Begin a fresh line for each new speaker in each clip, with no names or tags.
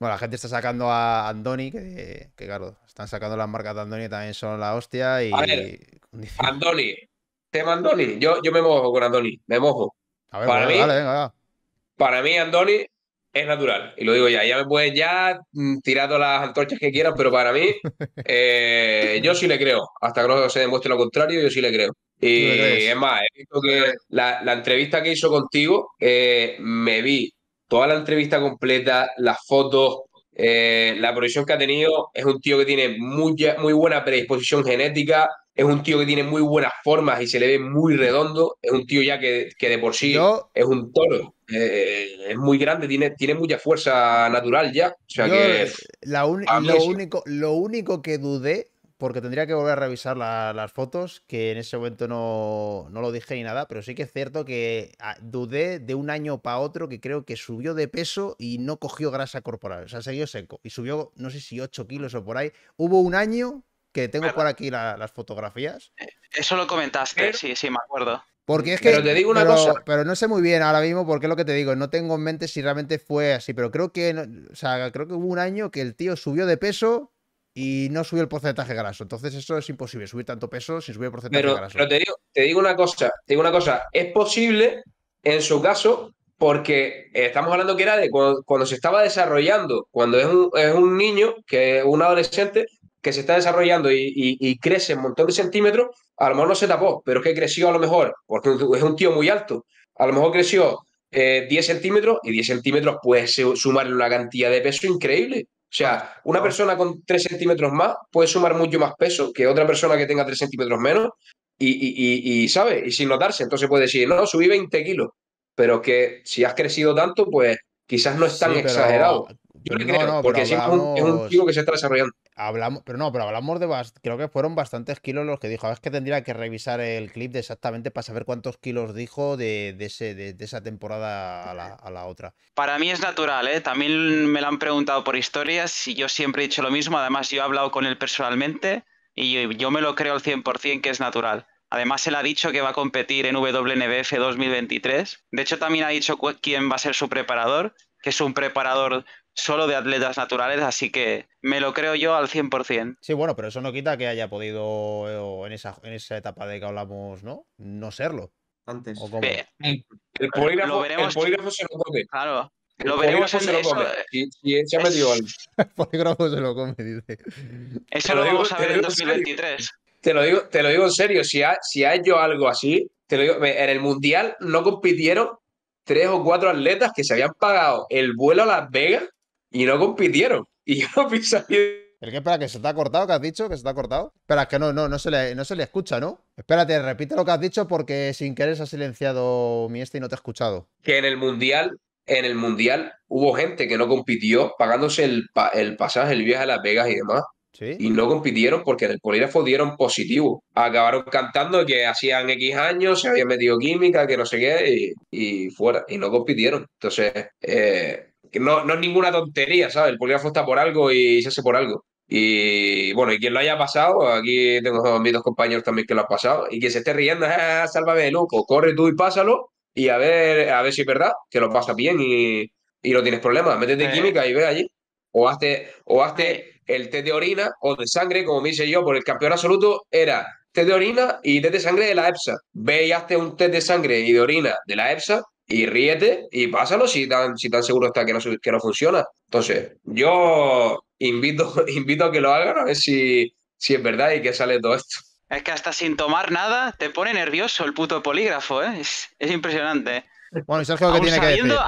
Bueno, la gente está sacando a Andoni, que, que claro, están sacando las marcas de Andoni, también son la hostia. Y...
A Andoni, tema Andoni, yo, yo me mojo con Andoni, me mojo. A ver, para, venga, mí, para mí, Andoni es natural, y lo digo ya, ya me pueden ya mm, tirar todas las antorchas que quieran, pero para mí, eh, yo sí le creo, hasta que no se demuestre lo contrario, yo sí le creo. Y es más, he visto que la, entrevista que hizo contigo, eh, me vi toda la entrevista completa, las fotos, eh, la proyección que ha tenido. Es un tío que tiene muy, muy buena predisposición genética, es un tío que tiene muy buenas formas y se le ve muy redondo. Es un tío ya que, de por sí es un toro. Eh, es muy grande, tiene, tiene mucha fuerza natural ya. O sea que,
lo, único, lo único que dudé porque tendría que volver a revisar las fotos, que en ese momento no, lo dije ni nada, pero sí que es cierto que ah, dudé de un año para otro que creo que subió de peso y no cogió grasa corporal, o sea, seguido seco. Y subió, no sé si 8 kilos o por ahí. Hubo un año que tengo por aquí
las fotografías. Eh, eso lo comentaste, sí, sí, me acuerdo. Porque es que. Pero te digo una cosa.
Pero no sé muy bien ahora mismo porque es lo que te digo. No tengo en mente si realmente fue así, pero creo que. O sea, creo que hubo un año que el tío subió de peso y no subió el porcentaje graso. Entonces eso es imposible, subir tanto peso sin subir el porcentaje graso. Pero
te digo, te digo una cosa, te digo una cosa, es posible en su caso porque estamos hablando que era de cuando, se estaba desarrollando, cuando es un, es un, niño, que un adolescente que se está desarrollando y, y, crece un montón de centímetros, a lo mejor no se tapó, pero es que creció a lo mejor, porque es un tío muy alto, a lo mejor creció 10 eh, centímetros y 10 centímetros puede sumarle una cantidad de peso increíble. O sea, una persona con 3 centímetros más puede sumar mucho más peso que otra persona que tenga 3 centímetros menos y, y, y, ¿sabe? Y sin notarse. Entonces puede decir, no, subí 20 kilos. Pero que si has crecido tanto, pues quizás no es tan exagerado.
Yo creo, no, porque es un chico que
se está desarrollando
hablamos, pero no, pero hablamos de, creo que fueron bastantes kilos los que dijo. Ah, es que tendría que revisar el clip exactamente para saber cuántos kilos dijo de, ese, de, esa temporada a la, a la, otra.
Para mí es natural, ¿eh? También me lo han preguntado por historias y yo siempre he dicho lo mismo. Además, yo he hablado con él personalmente y yo, me lo creo al 100% que es natural. Además, él ha dicho que va a competir en WNBF 2023. De hecho, también ha dicho quién va a ser su preparador, que es un preparador solo de atletas naturales, así que me lo creo yo al 100%.
Sí, bueno, pero eso no quita que haya podido eh, en esa, en esa etapa de que hablamos, ¿no? No serlo. Antes.
El, polígrafo, se lo come. Claro. El lo veremos se lo come. Eh.
El polígrafo se lo come, dice.
Eso lo, vamos digo, a ver en 2023.
Te lo, digo, te lo digo en serio, si ha, si ha hecho algo así, te lo digo, en el Mundial no compitieron tres o cuatro atletas que se habían pagado el vuelo a Las Vegas y no compitieron. Y yo no que espera?
¿Que se te ha cortado? ¿Que has dicho? ¿Que se te ha cortado? Espera, es que no, no, no se le, no se le escucha, ¿no? Espérate, repite lo que has dicho porque sin querer se ha silenciado mi este y no te he escuchado.
Que en el Mundial, en el Mundial hubo gente que no compitió pagándose el, pasaje, el viaje a Las Vegas y demás. ¿Sí? Y no compitieron porque en el polígrafo dieron positivo. Acabaron cantando que hacían X años, se habían metido química, que no sé qué, y, fuera. Y no compitieron. Entonces, eh, no, es ninguna tontería, ¿sabes? El polígrafo está por algo y se hace por algo. Y bueno, y quien lo haya pasado, aquí tengo a mis dos compañeros también que lo han pasado, y quien se esté riendo, ¡Ah, sálvame, loco, corre tú y pásalo, y a ver, a ver si es verdad, que lo pasa bien y, no tienes problemas. Métete en eh. química y ve allí. O hazte, o hazte eh. el test de orina o de sangre, como me hice yo, por el campeón absoluto, era test de orina y test de sangre de la EPSA. Ve y hazte un test de sangre y de orina de la EPSA y ríete y pásalo si tan, si tan seguro está que no, que funciona. Entonces,
yo invito, invito a que lo hagan a ver si, si es verdad y que sale todo esto. Es que hasta sin tomar nada te pone nervioso el puto polígrafo, ¿eh? es, impresionante.
Bueno, ¿qué tiene sabiendo, que decir?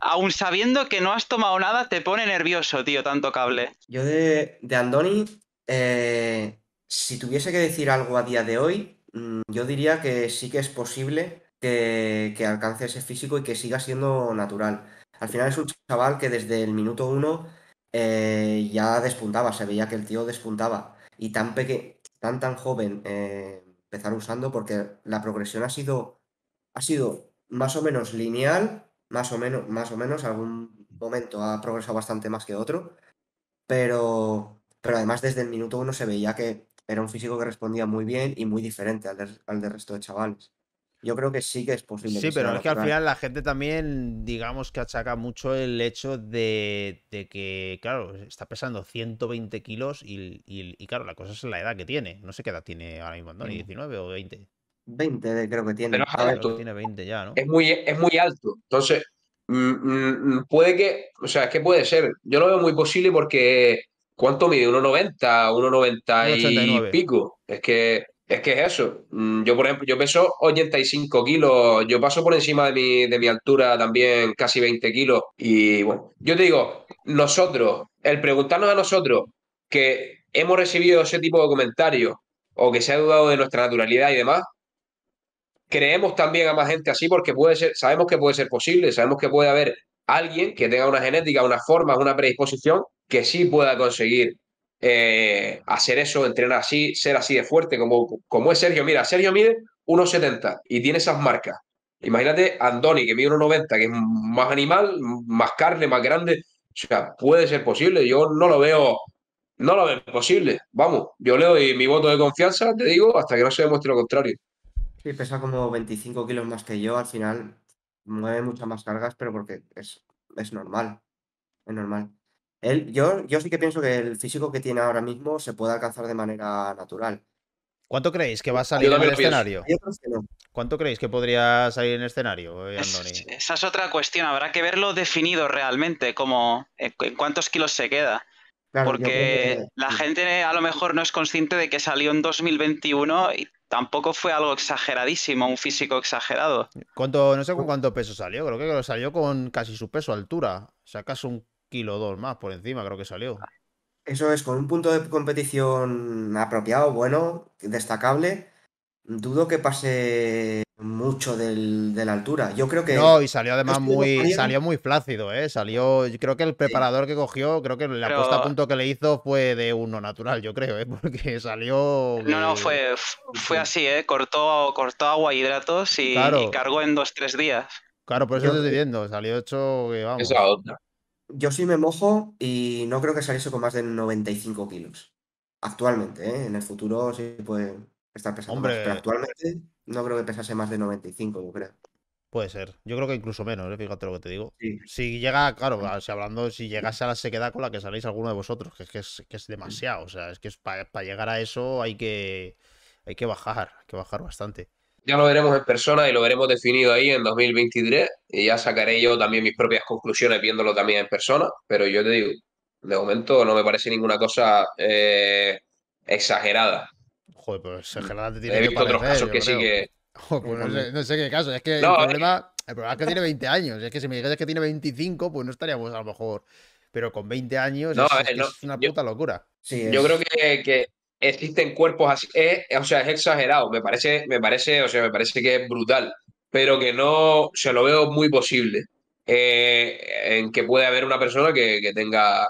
aún sabiendo que no has tomado nada, te pone nervioso, tío, tanto cable.
Yo de, de Andoni, eh, si tuviese que decir algo a día de hoy, mm, yo diría que sí que es posible que, alcance ese físico y que siga siendo natural. Al final es un chaval que desde el minuto uno eh, ya despuntaba, se veía que el tío despuntaba. Y tan pequeño, tan tan joven eh, empezar usando, porque la progresión ha sido, ha sido más o menos lineal, más o menos, más o menos, algún momento ha progresado bastante más que otro, pero, además desde el minuto uno se veía que era un físico que respondía muy bien y muy diferente al, al del resto de chavales. Yo creo que sí que es posible. Sí, pero es que al final
la gente también, digamos que achaca mucho el hecho de, que, claro, está pesando 120 kilos y, claro, la cosa es la edad que tiene. No sé qué edad tiene ahora mismo Andoni, ¿19 mm. o 20?
20 creo que tiene. tiene
20 ya, Es
muy, es muy alto. Entonces, mm, mm, puede que, o sea, es que puede ser. Yo lo veo muy posible porque, ¿cuánto mide? ¿1,90? ¿1,90 y pico? Es que... Es que es eso. Mm, yo, por ejemplo, yo peso 85 kilos, yo paso por encima de mi, de mi altura también casi 20 kilos. Y bueno, yo te digo, nosotros, el preguntarnos a nosotros que hemos recibido ese tipo de comentarios o que se ha dudado de nuestra naturalidad y demás, creemos también a más gente así porque puede ser, sabemos que puede ser posible, sabemos que puede haber alguien que tenga una genética, una forma, una predisposición que sí pueda conseguir eh, hacer eso, entrenar así, ser así de fuerte, como, como es Sergio. Mira, Sergio mide 1,70 y tiene esas marcas. Imagínate Andoni, que mide 1,90, que es más animal, más carne, más grande. O sea, puede ser posible. Yo no lo veo, no lo veo posible. Vamos, yo le doy mi voto de confianza,
te digo, hasta que no se demuestre lo contrario. Sí, pesa como 25 kilos más que yo. Al final mueve muchas más cargas, pero porque es, es normal. Es normal yo, sí que pienso que el físico que tiene ahora mismo se puede alcanzar de manera natural. ¿Cuánto creéis que va a salir en el escenario?
¿Cuánto creéis que podría salir en escenario,
eh, esa
es otra cuestión. Habrá que verlo definido realmente, como en cuántos kilos se queda.
Porque
la gente a lo mejor no es consciente de que salió en 2021 y tampoco fue algo exageradísimo, un físico exagerado.
¿Cuánto, no sé con pues cuánto peso salió, creo que lo salió con casi su peso altura. O sea, casi un kilo dos más por encima, creo que salió.
Eso es, con un punto de competición apropiado, bueno, destacable, dudo que pase mucho de la altura. Yo creo que. No, y salió además muy. Salió
muy flácido, ¿eh? Salió. creo que el preparador que cogió, creo que la apuesta a punto que le hizo fue de uno natural, yo creo, ¿eh? Porque salió. No, no, fue,
fue así, ¿eh? Cortó, cortó agua, hidratos y, cargó en dos, tres días.
Claro, por eso yo... estoy diciendo, salió hecho. vamos
yo sí me mojo y no creo que saliese con más de 95 kilos. Actualmente, ¿eh? en el futuro sí puede estar pesando pero actualmente no creo que pesase más de 95, yo creo.
Puede ser. Yo creo que incluso menos, ¿eh? fíjate lo que te digo. Si llega, claro, si hablando, si llegase a la sequedad con la que saléis alguno de vosotros, que es demasiado. O sea, es que para llegar a eso hay que, hay que bajar, hay que bajar bastante
ya lo veremos en persona y lo veremos definido ahí en 2023 y ya sacaré yo también mis propias conclusiones viéndolo también en persona, pero yo te digo, de momento no me parece ninguna cosa eh, exagerada. Joder, pero exagerada te tiene He visto otros casos que sí que...
Pues no, sé, qué caso, es que el, problema, es que tiene 20 años, es que si me dijeras que tiene 25, pues no estaríamos a lo mejor, pero con 20
años es, una puta locura. yo creo que existen cuerpos así, o sea, es exagerado, me parece, me parece, o sea, me parece que es brutal, pero que no, se lo veo muy posible eh, en que puede haber una persona que, que tenga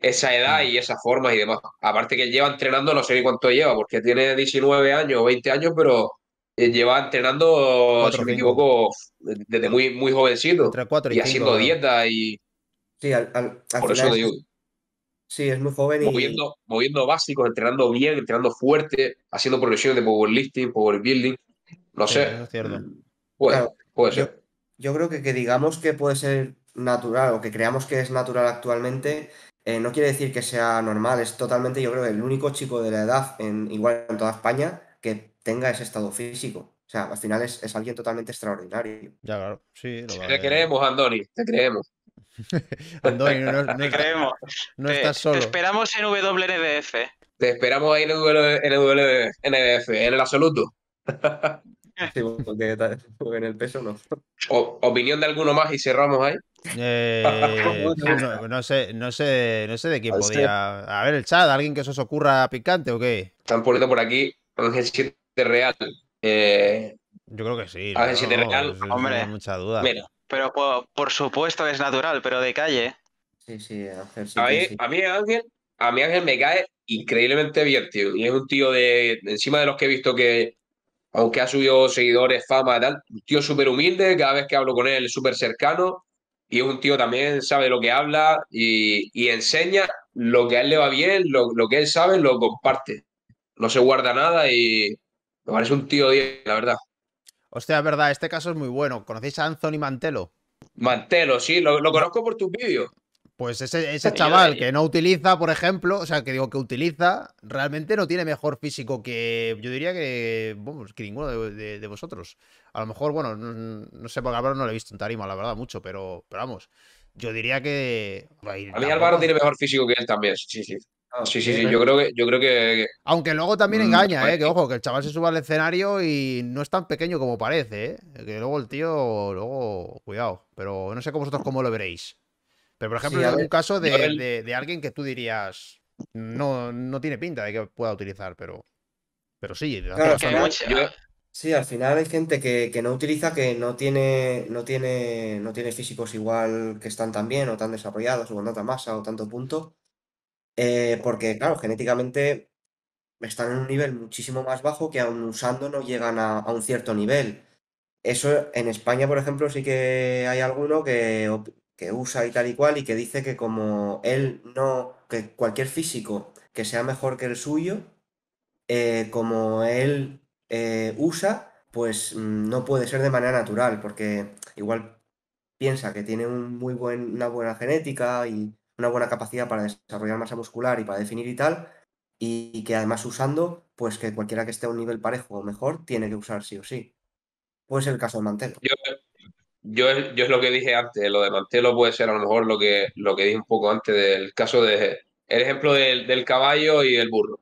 esa edad y esas formas y demás. Aparte que lleva entrenando, no sé ni cuánto lleva, porque tiene 19 años o 20 años, pero eh, lleva entrenando, si si me equivoco, desde muy, muy jovencito.
y, y, haciendo dieta y... Sí, al, por final Sí, es muy joven y... Moviendo,
moviendo básicos, entrenando bien, entrenando fuerte, haciendo progresiones de powerlifting, powerbuilding. No sé. Mm, puede,
Yo, creo que, que, digamos que puede ser natural o que creamos que es natural actualmente, eh, no quiere decir que sea normal. Es totalmente, yo creo, el único chico de la edad, en, igual en toda España, que tenga ese estado físico. O sea, al final es, alguien totalmente extraordinario. Ya, claro. Sí, lo Te
creemos, Andoni, te creemos.
no, creemos. estás solo. Te
esperamos en WNBF. Te esperamos ahí en WNBF, en el absoluto.
porque, en el peso no.
opinión de alguno más y cerramos ahí. Eh, no, sé, no sé,
no sé de quién podía. A ver, el chat, alguien que eso os ocurra picante o qué.
Están poniendo por aquí
Ángel 7 Real. Eh, Yo creo que sí. Ángel 7 Real. Hombre, mucha duda. Pero por, supuesto es natural, pero de calle. Sí, sí, A, sí. a mí Ángel, a mí Ángel me cae
increíblemente bien, tío. Y es un tío de. Encima de los que he visto que, aunque ha subido seguidores, fama, tal, un tío súper humilde, cada vez que hablo con él, súper cercano. Y es un tío también, sabe lo que habla y, enseña lo que a él le va bien, lo, que él sabe, lo comparte. No se guarda nada y me parece un tío bien, la verdad.
Hostia, es verdad, este caso es muy bueno. ¿Conocéis a Anthony Mantelo?
Mantelo, sí, lo, conozco por tus vídeos.
Pues ese, chaval que no utiliza, por ejemplo, o sea, que digo que utiliza, realmente no tiene mejor físico que, yo diría que, bueno, que ninguno de, vosotros. A lo mejor, bueno, no, sé, porque Álvaro no lo he visto en tarima, la verdad, mucho, pero, vamos, yo diría que... a mí Álvaro tiene mejor
físico que él también, sí, sí. Ah, sí, sí, sí, yo creo que, yo creo que.
Aunque luego también mm, engaña, eh, que ojo, que el chaval se suba al escenario y no es tan pequeño como parece, eh.
Que luego el tío,
luego, cuidado. Pero no sé cómo vosotros cómo lo veréis. Pero, por ejemplo, ¿hay algún caso de, alguien que tú dirías no, tiene pinta de que pueda utilizar, pero. Pero
sí, claro, Sí, al final hay gente que, no utiliza, que no tiene, no tiene, no tiene físicos igual que están tan bien, o tan desarrollados, o con tanta masa, o tanto punto. Eh, porque, claro, genéticamente están en un nivel muchísimo más bajo que aún usando no llegan a, un cierto nivel. Eso en España, por ejemplo, sí que hay alguno que, usa y tal y cual y que dice que como él no, que cualquier físico que sea mejor que el suyo, eh, como él eh, usa, pues mm, no puede ser de manera natural, porque igual piensa que tiene un muy una buena genética y una buena capacidad para desarrollar masa muscular y para definir y tal, y, que además usando, pues que cualquiera que esté a un nivel parejo o mejor, tiene que usar sí o sí. Puede ser el caso de Mantelo. Yo,
yo, es lo que dije antes, lo de Mantelo puede ser a lo mejor lo que, lo que dije un poco antes del caso de el ejemplo del, del caballo y el burro.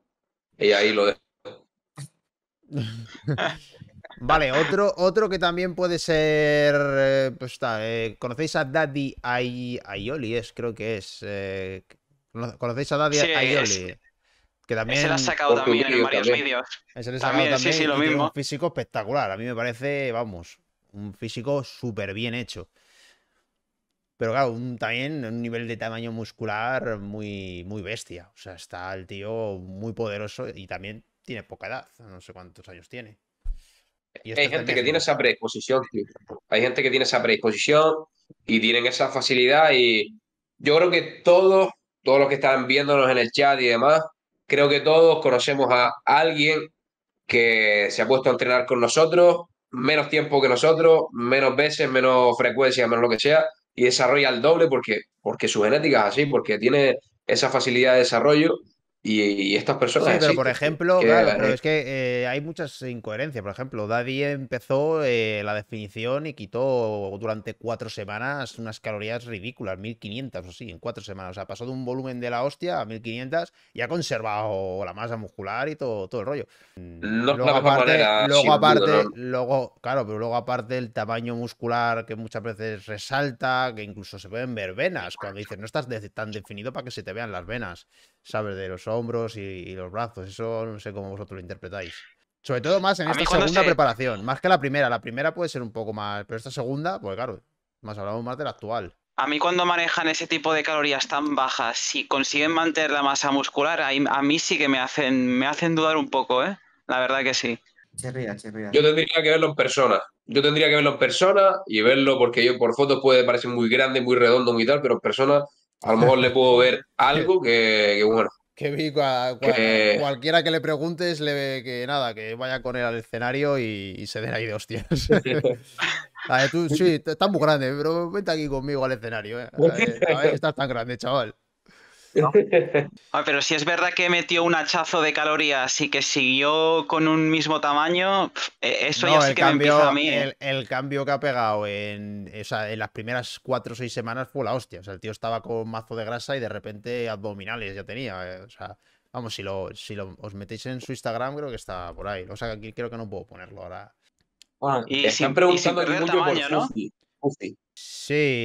Y ahí lo dejo.
Vale, otro, otro que también puede ser. Eh, pues está, eh, ¿conocéis a Daddy Aioli? Es, creo que es. Eh, ¿Conocéis a Daddy Aioli? que también. Se la ha sacado también en varios vídeos. También, sí, sí, lo mismo. Un físico espectacular. A mí me parece, vamos, un físico súper bien hecho. Pero claro, un, también un nivel de tamaño muscular muy, muy bestia. O sea, está el tío muy poderoso y también tiene poca edad. No sé cuántos años tiene
hay este gente que tiene esa predisposición, hay gente que tiene esa predisposición y tienen esa facilidad y yo creo que todos, todos los que están viéndonos en el chat y demás, creo que todos conocemos a alguien que se ha puesto a entrenar con nosotros, menos tiempo que nosotros, menos veces, menos frecuencia, menos lo que sea, y desarrolla el doble porque, porque su genética es así, porque tiene esa facilidad de desarrollo y, estas personas. Sí, pero por ejemplo, claro, pero es
que eh, hay muchas incoherencias. Por ejemplo, Daddy empezó eh, la definición y quitó durante cuatro semanas unas calorías ridículas, 1500 o así, en cuatro semanas. O sea, pasó de un volumen de la hostia a 1500 y ha conservado la masa muscular y todo, todo el rollo. luego, aparte, luego, claro, pero luego aparte el tamaño muscular que muchas veces resalta, que incluso se pueden ver venas cuando dices, no estás tan definido para que se te vean las venas. ¿sabes? De los hombros y, los brazos. Eso no sé cómo vosotros lo interpretáis. Sobre todo más en esta segunda preparación, más que la primera. La primera puede ser un poco más, pero esta segunda, pues claro, más hablamos más de la actual.
A mí cuando manejan ese tipo de calorías tan bajas, si consiguen mantener la masa muscular, a, mí sí que me hacen, me hacen dudar un poco, ¿eh? La verdad que sí.
Yo tendría
que verlo en persona. Yo tendría que verlo en persona y verlo
porque yo por fotos puede parecer muy grande, muy redondo, muy tal, pero en persona a lo mejor le puedo ver algo que, bueno.
Que cualquiera que le preguntes, le ve que nada, que vaya con él al escenario y, se den ahí de hostias. a tú, sí, estás muy grande, pero vente aquí conmigo al escenario. Eh. Eh, a estás tan grande, chaval.
Ah, pero si es verdad que metió un hachazo de calorías y que siguió con un mismo tamaño, eh, eso ya sí que me empieza a mí. ¿eh?
El, cambio que ha pegado en, las primeras cuatro o seis semanas fue la hostia. O sea, el tío estaba con mazo de grasa y de repente abdominales ya tenía. Eh. sea, vamos, si lo, os metéis en su Instagram, creo que está por ahí. O sea, aquí creo que no puedo ponerlo ahora.
Bueno, y siempre preguntando y ¿no?
Sí,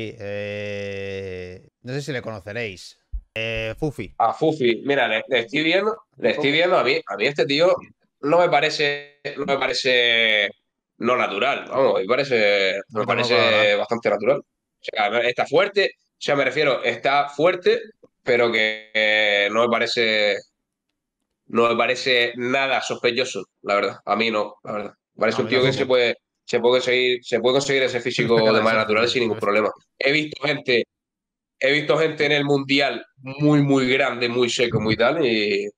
no sé si le conoceréis. Eh,
Fufi. A Fufi, mira, le, estoy viendo, le estoy viendo, a mí, a mí este tío no me parece, no me parece no natural, vamos, me parece, me parece bastante natural. O sea, está fuerte, o sea, me refiero, está fuerte, pero que no me parece, no me parece nada sospechoso, la verdad. A mí no, la verdad. parece un tío que se puede, se puede conseguir, se puede conseguir ese físico de manera natural sin ningún problema. He visto gente he visto gente en el mundial muy, muy grande, muy seco, muy tal, y,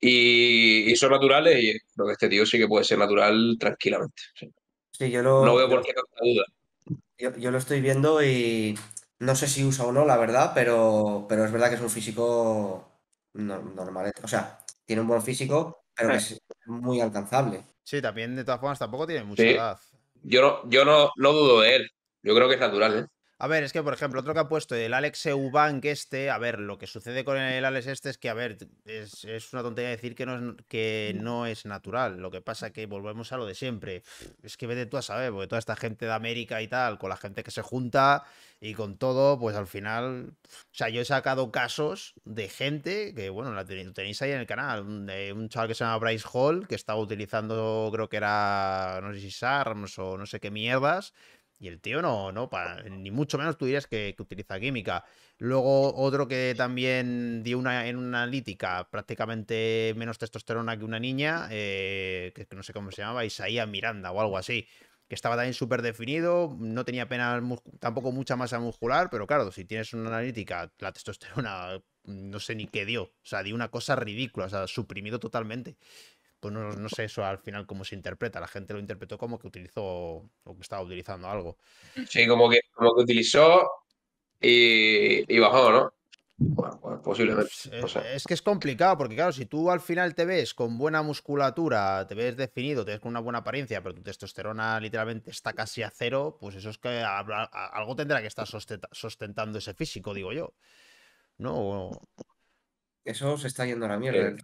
y, son naturales. Y lo que este tío sí que puede ser natural tranquilamente.
Sí, yo lo. No veo por qué
duda.
Yo, lo estoy viendo y no sé si usa o no, la verdad, pero, pero es verdad que es un físico normal. O sea, tiene un buen físico, pero eh. es muy alcanzable.
Sí, también de todas formas tampoco tiene mucha edad.
Yo no, yo no, no dudo de él.
Yo creo que es natural, ¿eh?
A ver, es que, por ejemplo, otro que ha puesto el Alex Eubank este, a ver, lo que sucede con el Alex este es que, a ver, es, una tontería decir que no, es, que mm. no es natural. Lo que pasa que volvemos a lo de siempre. Es que vete tú a saber, porque toda esta gente de América y tal, con la gente que se junta y con todo, pues al final... O sea, yo he sacado casos de gente que, bueno, la tenéis ahí en el canal. De un chaval que se llama Bryce Hall, que estaba utilizando, creo que era, no sé si SARMS o no sé qué mierdas, y el tío no, no para, ni mucho menos tú dirías que, utiliza química. Luego otro que también dio una, en una analítica prácticamente menos testosterona que una niña, eh, que, no sé cómo se llamaba, Isaías Miranda o algo así, que estaba también súper definido, no tenía pena tampoco mucha masa muscular, pero claro, si tienes una analítica, la testosterona no sé ni qué dio, o sea, dio una cosa ridícula, o sea, suprimido totalmente pues no, sé eso al final cómo se interpreta. La gente lo interpretó como que utilizó o que estaba utilizando algo.
Sí, como que, como que utilizó y, bajó, ¿no? Bueno, posiblemente.
Pues, es, que es complicado, porque claro, si tú al final te ves con buena musculatura, te ves definido, te ves con una buena apariencia, pero tu testosterona literalmente está casi a cero, pues eso es que algo tendrá que estar sustentando ese físico, digo yo. No.
Eso se está yendo a la mierda.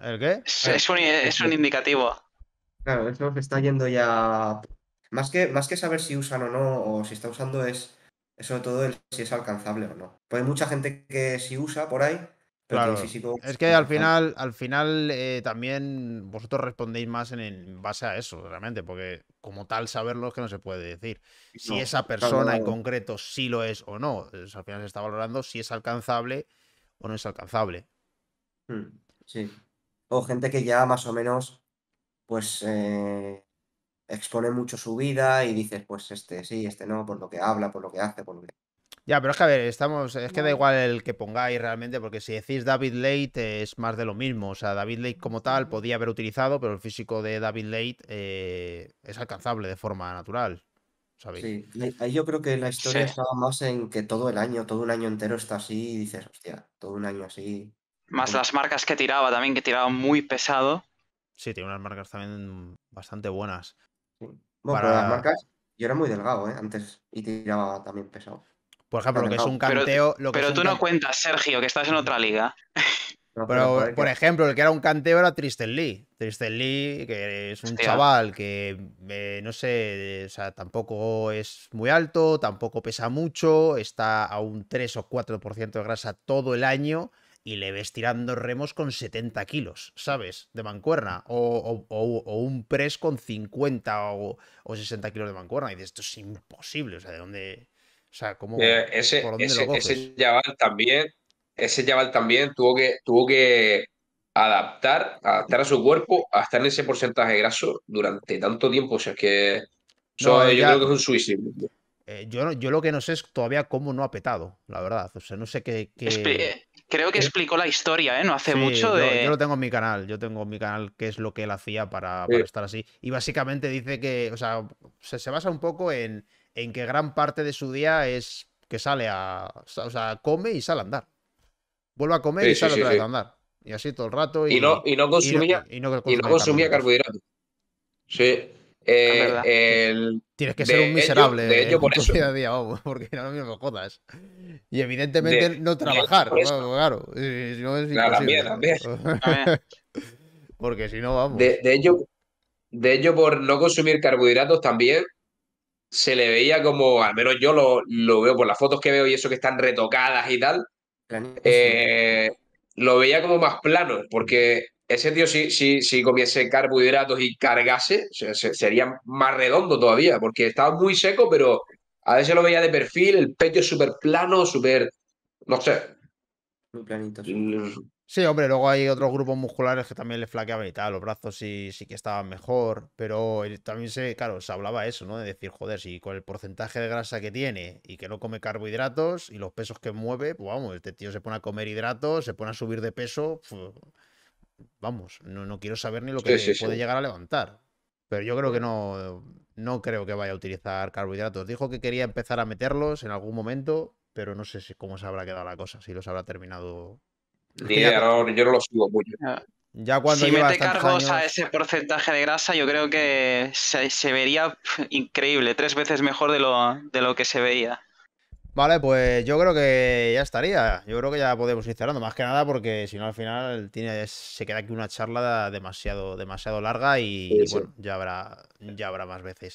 ¿El qué? Es,
ah, un, indicativo.
Claro, eso está yendo ya. Más que, más que saber si usan o no, o si está usando, es, sobre todo el, si es alcanzable o no. Pues hay mucha gente que sí usa por ahí, Claro. Es que al final,
al final eh, también vosotros respondéis más en, base a eso, realmente, porque como tal saberlo es que no se puede decir. Si esa persona en concreto sí lo es o no, al final se está valorando si es alcanzable
o no es alcanzable. Hmm, sí gente que ya más o menos, pues, eh, expone mucho su vida y dices, pues, este sí, este no, por lo que habla, por lo que hace, por lo que...
Ya, pero es que a ver, estamos, es que da igual el que pongáis realmente, porque si decís David Late es más de lo mismo. O sea, David Late como tal podía haber utilizado, pero el físico de David Late eh, es alcanzable de forma natural. Sí, ahí yo creo que la
historia estaba más en que todo el año, todo un año entero está así y dices, hostia, todo un año así.
Más las
marcas que tiraba también, que tiraba muy pesado. Sí, tiene unas
marcas también bastante buenas. Bueno, las marcas, yo era muy delgado ¿eh? antes
y tiraba también pesado. Por ejemplo, lo que es un canteo. Pero, tú no cuentas, Sergio, que estás en otra liga. Pero, por
ejemplo, el que era un canteo era Tristan Lee. Tristan Lee, que es un chaval que, eh, no sé, o sea, tampoco es muy alto, tampoco pesa mucho, está a un 3 o 4% de grasa todo el año y le ves tirando remos con 70 kilos, ¿sabes? De mancuerna. O, un press con 50 o, 60 kilos de mancuerna. Y dices, esto es imposible. O sea, ¿de dónde...? O sea, ¿cómo, eh, ese, ese,
también, ese yaval también tuvo que, tuvo que adaptar, adaptar a su cuerpo a estar en ese porcentaje de graso durante tanto tiempo. O sea, que eh, yo creo que es un suicidio.
Eh, yo, lo que no sé es todavía cómo no ha petado, la verdad. O sea, no sé qué...
Creo que eh, explicó la historia, ¿eh? No hace mucho. De... Yo, lo
tengo en mi canal, yo tengo en mi canal qué es lo que él hacía para, estar así. Y básicamente dice que, o sea, se, basa un poco en, en, que gran parte de su día es que sale a. O sea, come y sale a andar. Vuelve a comer y sale otra vez a andar. Y así todo el rato. Y, no, consumía, y no, consumía carbohidratos.
Sí. Eh, el, Tienes que ser un miserable de ello, por eso,
porque no me jodas. Y evidentemente no trabajar, claro, también,
porque si no, vamos. De, hecho ello, de ello, por no consumir carbohidratos también, se le veía como, al menos yo lo, lo veo por las fotos que veo y eso que están retocadas y tal, eh, lo veía como más plano, porque ese tío, si, si, si comiese carbohidratos y cargase, sería más redondo todavía, porque estaba muy seco, pero a veces lo veía de perfil, el pecho súper plano, súper. No sé. Muy
planito.
Sí, hombre, luego hay otros grupos musculares que también le flaqueaban y tal, los brazos sí, sí que estaban mejor, pero también se, claro, se hablaba eso, ¿no? De decir, joder, si con el porcentaje de grasa que tiene y que no come carbohidratos y los pesos que mueve, pues vamos, este tío se pone a comer hidratos, se pone a subir de peso, vamos, no, quiero saber ni lo que puede llegar a levantar. Pero yo creo que mm. no, no creo que vaya a utilizar carbohidratos. Dijo que quería empezar a meterlos en algún momento, pero no sé cómo se habrá quedado la cosa, si los habrá terminado. yo no
lo sigo mucho.
Ya si mete cargos a ese
porcentaje
de grasa, yo creo que se, vería increíble, tres veces mejor de lo que se veía.
Vale, pues yo creo que ya estaría. Yo creo que ya podemos ir cerrando. Más que nada porque si no al final tiene, se queda aquí una charla demasiado, demasiado larga y, bueno, ya habrá, ya habrá más veces.